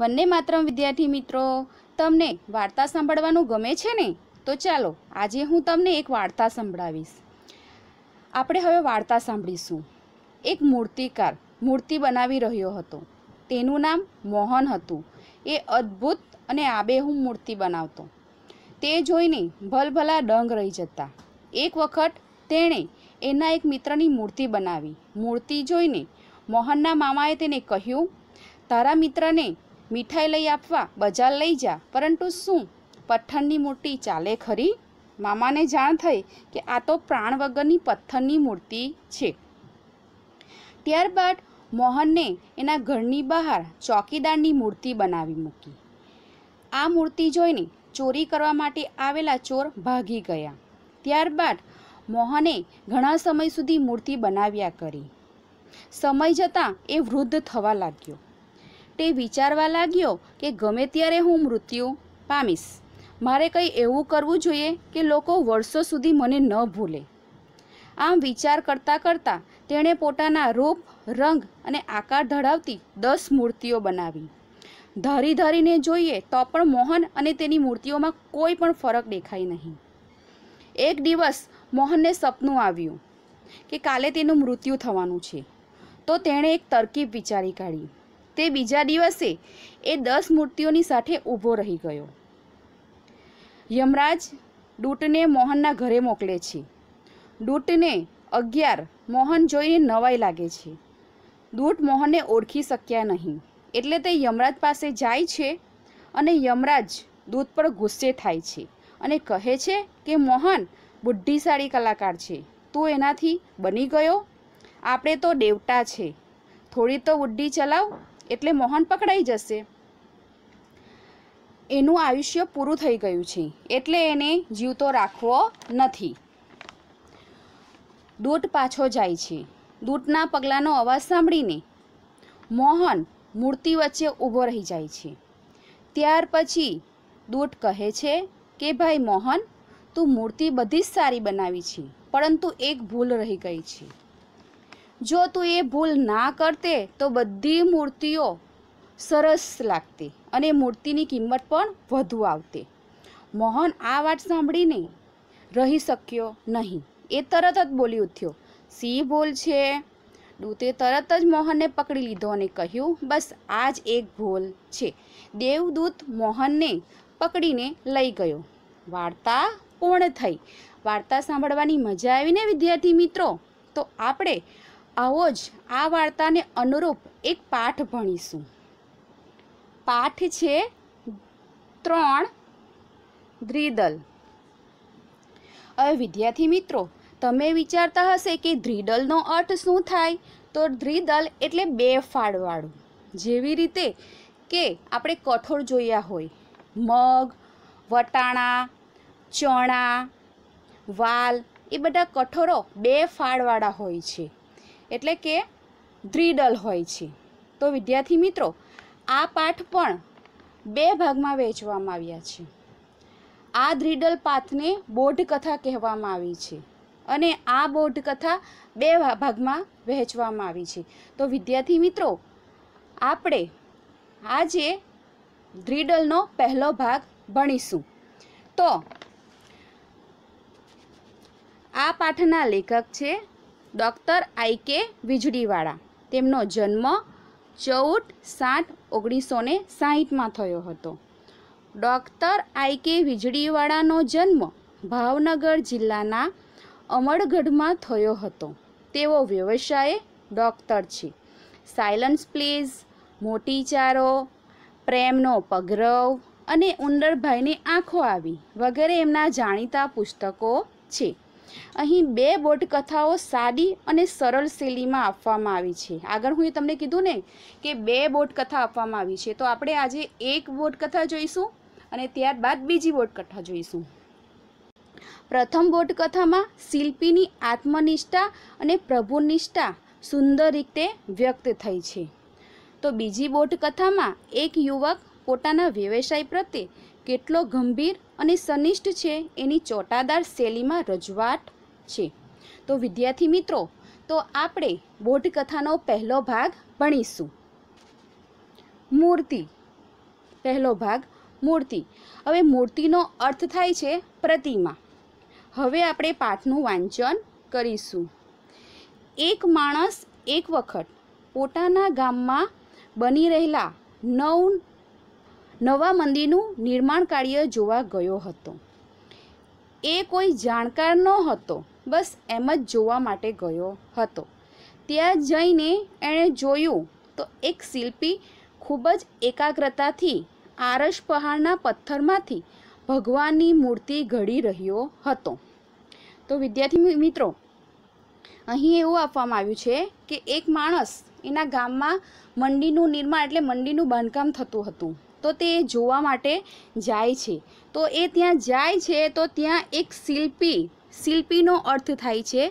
વંદે માત્રમ વિદ્યાર્થી મિત્રો તમને વાર્તા સાંભળવાનું ગમે છે ને તો ચાલો આજે હું તમને એક વાર્તા સંભળાવીશ આપણે હવે વાર્તા સાંભળીશું એક મૂર્તિકાર મૂર્તિ બનાવી રહ્યો હતો તેનું નામ મોહન હતું એ અદ્ભુત અને આબેહું મૂર્તિ બનાવતો તે જોઈને ભલભલા ડંગ રહી જતા એક વખત તેણે એના એક મિત્રની મૂર્તિ બનાવી મૂર્તિ જોઈને મોહનના મામાએ તેને કહ્યું તારા મિત્રને મીઠાઈ લઈ આપવા બજાર લઈ જા પરંતુ શું પથ્થરની મૂર્તિ ચાલે ખરી મામાને જાણ થઈ કે આ તો પ્રાણ વગરની પથ્થરની મૂર્તિ છે ત્યારબાદ મોહનને એના ઘરની બહાર ચોકીદારની મૂર્તિ બનાવી મૂકી આ મૂર્તિ જોઈને ચોરી કરવા માટે આવેલા ચોર ભાગી ગયા ત્યારબાદ મોહને ઘણા સમય સુધી મૂર્તિ બનાવ્યા કરી સમય જતાં એ વૃદ્ધ થવા લાગ્યો તે વિચારવા લાગ્યો કે ગમે ત્યારે હું મૃત્યુ પામીશ મારે કંઈ એવું કરવું જોઈએ કે લોકો વર્ષો સુધી મને ન ભૂલે આમ વિચાર કરતાં કરતાં તેણે પોતાના રૂપ રંગ અને આકાર ધરાવતી દસ મૂર્તિઓ બનાવી ધરી ધરીને જોઈએ તો પણ મોહન અને તેની મૂર્તિઓમાં કોઈ પણ ફરક દેખાય નહીં એક દિવસ મોહનને સપનું આવ્યું કે કાલે તેનું મૃત્યુ થવાનું છે તો તેણે એક તરકીબ વિચારી કાઢી તે બીજા દિવસે એ દસ મૂર્તિઓની સાથે ઊભો રહી ગયો યમરાજ દૂટને મોહનના ઘરે મોકલે છે દૂટને અગિયાર મોહન જોઈને નવાઈ લાગે છે દૂટ મોહનને ઓળખી શક્યા નહીં એટલે તે યમરાજ પાસે જાય છે અને યમરાજ દૂત પર ગુસ્સે થાય છે અને કહે છે કે મોહન બુદ્ધિશાળી કલાકાર છે તું એનાથી બની ગયો આપણે તો દેવતા છે થોડી તો બુદ્ધિ ચલાવ એટલે મોહન પકડાઈ જશે એનું આયુષ્ય પૂરું થઈ ગયું છે એટલે એને જીવતો રાખવો નથી દૂટ પાછો જાય છે દૂટના પગલાંનો અવાજ સાંભળીને મોહન મૂર્તિ વચ્ચે ઊભો રહી જાય છે ત્યાર પછી દૂટ કહે છે કે ભાઈ મોહન તું મૂર્તિ બધી જ સારી બનાવી છે પરંતુ એક ભૂલ રહી ગઈ છે જો તું એ ભૂલ ના કરતે તો બધી મૂર્તિઓ સરસ લાગતી અને મૂર્તિની કિંમત પણ વધુ આવતી મોહન આ વાત સાંભળીને રહી શક્યો નહીં એ તરત જ બોલી ઉઠ્યો સી ભૂલ છે દૂતે તરત જ મોહનને પકડી લીધો અને કહ્યું બસ આ જ એક ભૂલ છે દેવદૂત મોહનને પકડીને લઈ ગયો વાર્તા પૂર્ણ થઈ વાર્તા સાંભળવાની મજા આવીને વિદ્યાર્થી મિત્રો તો આપણે આવો જ આ વાર્તાને અનુરૂપ એક પાઠ ભણીશું પાઠ છે ત્રણ દ્રિદલ હવે વિદ્યાર્થી મિત્રો તમે વિચારતા હશે કે દ્રિડલનો અર્થ શું થાય તો દ્રિદલ એટલે બે ફાળવાળું જેવી રીતે કે આપણે કઠોળ જોયા હોય મગ વટાણા ચણા વાલ એ બધા કઠોરો બે ફાળવાળા હોય છે એટલે કે દ્વિદલ હોય છે તો વિદ્યાર્થી મિત્રો આ પાઠ પણ બે ભાગમાં વહેંચવામાં આવ્યા છે આ દ્રિડલ પાથને કથા કહેવામાં આવી છે અને આ કથા બે ભાગમાં વહેંચવામાં આવી છે તો વિદ્યાર્થી મિત્રો આપણે આજે દ્રિડલનો પહેલો ભાગ ભણીશું તો આ પાઠના લેખક છે ડૉક્ટર આઈ કે વીજળીવાળા તેમનો જન્મ ચૌદ સાત ઓગણીસો ને સાહીઠમાં થયો હતો ડૉક્ટર આઈ કે વીજળીવાળાનો જન્મ ભાવનગર જિલ્લાના અમરગઢમાં થયો હતો તેઓ વ્યવસાયે ડૉક્ટર છે સાયલન્સ પ્લેઝ ચારો પ્રેમનો પગરવ અને ઉંદરભાઈની આંખો આવી વગેરે એમના જાણીતા પુસ્તકો છે અહીં બે બોટ કથાઓ સાદી અને સરળ શૈલીમાં આપવામાં આવી છે આગળ હું એ તમને કીધું ને કે બે બોટકથા આપવામાં આવી છે તો આપણે આજે એક કથા જોઈશું અને ત્યારબાદ બીજી કથા જોઈશું પ્રથમ બોટ કથામાં શિલ્પીની આત્મનિષ્ઠા અને પ્રભુનિષ્ઠા સુંદર રીતે વ્યક્ત થઈ છે તો બીજી બોટ કથામાં એક યુવક પોતાના વ્યવસાય પ્રત્યે કેટલો ગંભીર અને સનિષ્ઠ છે એની ચોટાદાર શૈલીમાં રજૂઆત છે તો વિદ્યાર્થી મિત્રો તો આપણે બોધકથાનો પહેલો ભાગ ભણીશું મૂર્તિ પહેલો ભાગ મૂર્તિ હવે મૂર્તિનો અર્થ થાય છે પ્રતિમા હવે આપણે પાઠનું વાંચન કરીશું એક માણસ એક વખત પોતાના ગામમાં બની રહેલા નવ નવા મંદિરનું નિર્માણ કાર્ય જોવા ગયો હતો એ કોઈ જાણકાર ન હતો બસ એમ જ જોવા માટે ગયો હતો ત્યાં જઈને એણે જોયું તો એક શિલ્પી ખૂબ જ એકાગ્રતાથી આરસ પહાડના પથ્થરમાંથી ભગવાનની મૂર્તિ ઘડી રહ્યો હતો તો વિદ્યાર્થી મિત્રો અહીં એવું આપવામાં આવ્યું છે કે એક માણસ એના ગામમાં મંડીનું નિર્માણ એટલે મંડીનું બાંધકામ થતું હતું તો તે જોવા માટે જાય છે તો એ ત્યાં જાય છે તો ત્યાં એક શિલ્પી શિલ્પીનો અર્થ થાય છે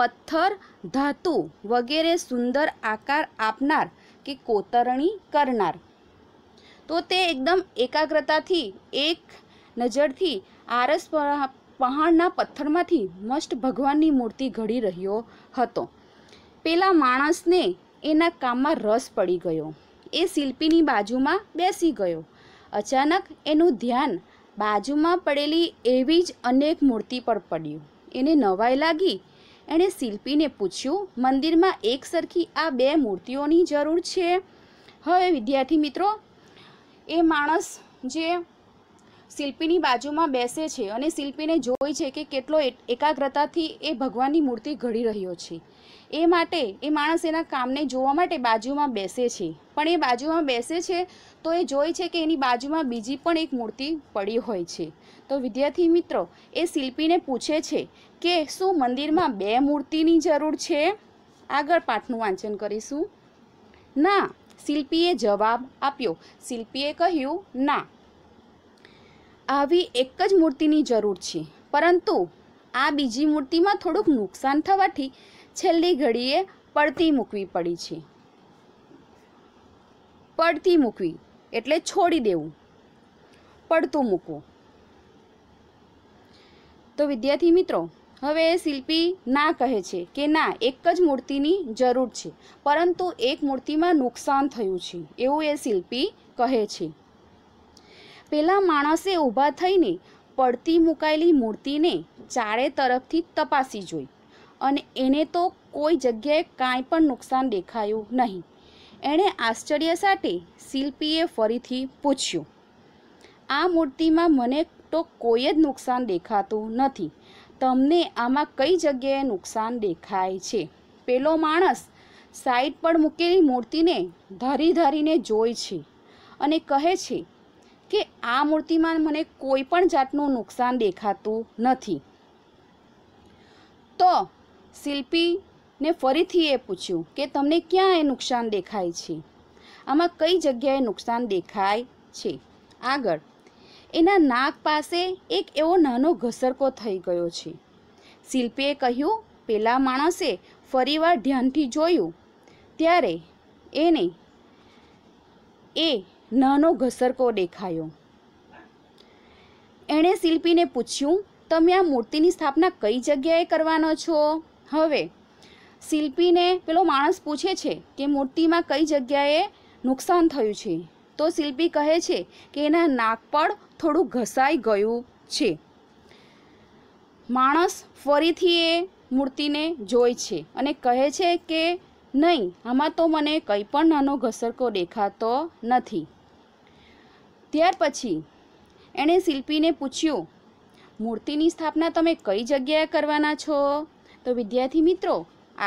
પથ્થર ધાતુ વગેરે સુંદર આકાર આપનાર કે કોતરણી કરનાર તો તે એકદમ એકાગ્રતાથી એક નજરથી આરસ પહાડના પથ્થરમાંથી મસ્ટ ભગવાનની મૂર્તિ ઘડી રહ્યો હતો પેલા માણસને એના કામમાં રસ પડી ગયો એ શિલ્પીની બાજુમાં બેસી ગયો અચાનક એનું ધ્યાન બાજુમાં પડેલી એવી જ અનેક મૂર્તિ પર પડ્યું એને નવાઈ લાગી એણે શિલ્પીને પૂછ્યું મંદિરમાં એક સરખી આ બે મૂર્તિઓની જરૂર છે હવે વિદ્યાર્થી મિત્રો એ માણસ જે શિલ્પીની બાજુમાં બેસે છે અને શિલ્પીને જોઈ છે કે કેટલો એકાગ્રતાથી એ ભગવાનની મૂર્તિ ઘડી રહ્યો છે એ માટે એ માણસ એના કામને જોવા માટે બાજુમાં બેસે છે પણ એ બાજુમાં બેસે છે તો એ જોઈ છે કે એની બાજુમાં બીજી પણ એક મૂર્તિ પડી હોય છે તો વિદ્યાર્થી મિત્રો એ શિલ્પીને પૂછે છે કે શું મંદિરમાં બે મૂર્તિની જરૂર છે આગળ પાઠનું વાંચન કરીશું ના શિલ્પીએ જવાબ આપ્યો શિલ્પીએ કહ્યું ના આવી એક જ મૂર્તિની જરૂર છે પરંતુ આ બીજી મૂર્તિમાં થોડુંક નુકસાન થવાથી છેલ્લી ઘડીએ પડતી મૂકવી પડી છે પડતી મૂકવી એટલે છોડી દેવું પડતું મૂકવું તો વિદ્યાર્થી મિત્રો હવે શિલ્પી ના કહે છે કે ના એક જ મૂર્તિની જરૂર છે પરંતુ એક મૂર્તિમાં નુકસાન થયું છે એવું એ શિલ્પી કહે છે પેલા માણસે ઊભા થઈને પડતી મુકાયેલી મૂર્તિને ચારે તરફથી તપાસી જોઈ અને એને તો કોઈ જગ્યાએ કાંઈ પણ નુકસાન દેખાયું નહીં એણે આશ્ચર્ય સાથે શિલ્પીએ ફરીથી પૂછ્યું આ મૂર્તિમાં મને તો કોઈ જ નુકસાન દેખાતું નથી તમને આમાં કઈ જગ્યાએ નુકસાન દેખાય છે પેલો માણસ સાઈડ પર મૂકેલી મૂર્તિને ધરી ધરીને જોઈ છે અને કહે છે કે આ મૂર્તિમાં મને કોઈ પણ જાતનું નુકસાન દેખાતું નથી તો શિલ્પીને ફરીથી એ પૂછ્યું કે તમને ક્યાં એ નુકસાન દેખાય છે આમાં કઈ જગ્યાએ નુકસાન દેખાય છે આગળ એના નાક પાસે એક એવો નાનો ઘસરકો થઈ ગયો છે શિલ્પીએ કહ્યું પેલા માણસે ફરીવાર ધ્યાનથી જોયું ત્યારે એને એ નાનો ઘસરકો દેખાયો એણે શિલ્પીને પૂછ્યું તમે આ મૂર્તિની સ્થાપના કઈ જગ્યાએ કરવાનો છો હવે શિલ્પીને પેલો માણસ પૂછે છે કે મૂર્તિમાં કઈ જગ્યાએ નુકસાન થયું છે તો શિલ્પી કહે છે કે એના નાક પર થોડું ઘસાઈ ગયું છે માણસ ફરીથી એ મૂર્તિને જોઈ છે અને કહે છે કે નહીં આમાં તો મને કંઈ પણ નાનો ઘસરકો દેખાતો નથી ત્યાર પછી એણે શિલ્પીને પૂછ્યું મૂર્તિની સ્થાપના તમે કઈ જગ્યાએ કરવાના છો તો વિદ્યાર્થી મિત્રો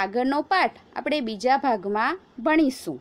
આગળનો પાઠ આપણે બીજા ભાગમાં ભણીશું